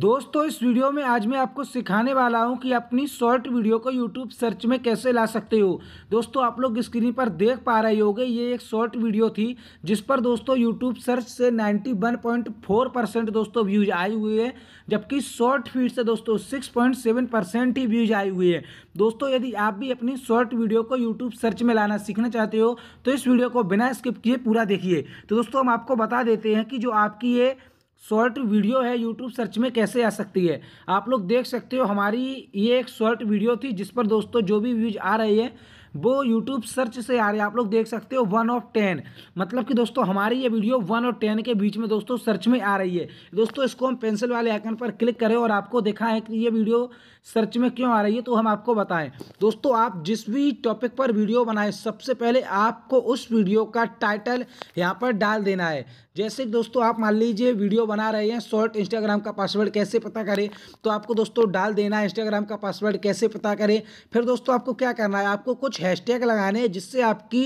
दोस्तों इस वीडियो में आज मैं आपको सिखाने वाला हूं कि अपनी शॉर्ट वीडियो को यूट्यूब सर्च में कैसे ला सकते हो दोस्तों आप लोग स्क्रीन पर देख पा रहे होंगे ये एक शॉर्ट वीडियो थी जिस पर दोस्तों यूट्यूब सर्च से 91.4 परसेंट दोस्तों व्यूज आए हुए हैं जबकि शॉर्ट फीड से दोस्तों सिक्स परसेंट ही व्यूज आए हुए हैं दोस्तों यदि आप भी अपनी शॉर्ट वीडियो को यूट्यूब सर्च में लाना सीखना चाहते हो तो इस वीडियो को बिना स्किप किए पूरा देखिए तो दोस्तों हम आपको बता देते हैं कि जो आपकी ये शॉर्ट वीडियो है यूट्यूब सर्च में कैसे आ सकती है आप लोग देख सकते हो हमारी ये एक शॉर्ट वीडियो थी जिस पर दोस्तों जो भी व्यूज आ रही है वो यूट्यूब सर्च से आ रही है आप लोग देख सकते हो वन ऑफ टेन मतलब कि दोस्तों हमारी ये वीडियो वन और टेन के बीच में दोस्तों सर्च में आ रही है दोस्तों इसको हम पेंसिल वाले आइकन पर क्लिक करें और आपको देखा है कि ये वीडियो सर्च में क्यों आ रही है तो हम आपको बताएं दोस्तों आप जिस भी टॉपिक पर वीडियो बनाएं सबसे पहले आपको उस वीडियो का टाइटल यहाँ पर डाल देना है जैसे दोस्तों आप मान लीजिए वीडियो बना रहे हैं शॉर्ट इंस्टाग्राम का पासवर्ड कैसे पता करें तो आपको दोस्तों डाल देना है इंस्टाग्राम का पासवर्ड कैसे पता करें फिर दोस्तों आपको क्या करना है आपको कुछ हैशटैग लगाने हैं जिससे आपकी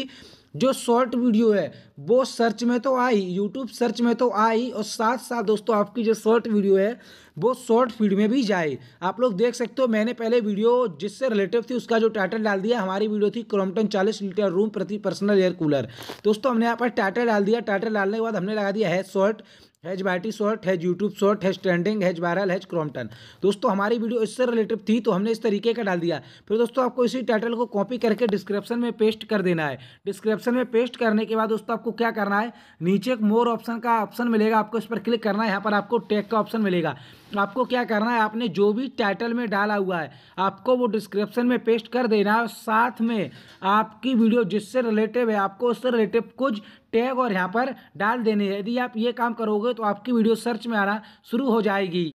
जो शॉर्ट वीडियो है वो सर्च में तो आई यूट्यूब सर्च में तो आई और साथ साथ दोस्तों आपकी जो शॉर्ट वीडियो है वो शॉर्ट फीड में भी जाए आप लोग देख सकते हो मैंने पहले वीडियो जिससे रिलेटिव थी उसका जो टाइटल डाल दिया हमारी वीडियो थी क्रॉम्पटन चालीस लीटर रूम प्रति पर्सनल एयर कूलर दोस्तों हमने यहाँ पर टाइटल डाल दिया टाइटल डालने के बाद हमने लगा दिया है शॉर्ट हैज बाइटी short hash YouTube short hash trending hash viral hash Crompton दोस्तों हमारी वीडियो इससे रिलेटेड थी तो हमने इस तरीके का डाल दिया फिर दोस्तों आपको इसी टाइटल को कॉपी करके डिस्क्रिप्शन में पेस्ट कर देना है डिस्क्रिप्शन में पेस्ट करने के बाद दोस्तों आपको क्या करना है नीचे एक मोर ऑप्शन का ऑप्शन मिलेगा आपको इस पर क्लिक करना है यहाँ पर आपको टैग का ऑप्शन मिलेगा आपको क्या करना है आपने जो भी टाइटल में डाला हुआ है आपको वो डिस्क्रिप्शन में पेस्ट कर देना है और साथ में आपकी वीडियो जिससे रिलेटिव है आपको उससे रिलेटिव कुछ टैग और यहाँ पर डाल देने हैं यदि आप ये काम करोगे तो आपकी वीडियो सर्च में आना शुरू हो जाएगी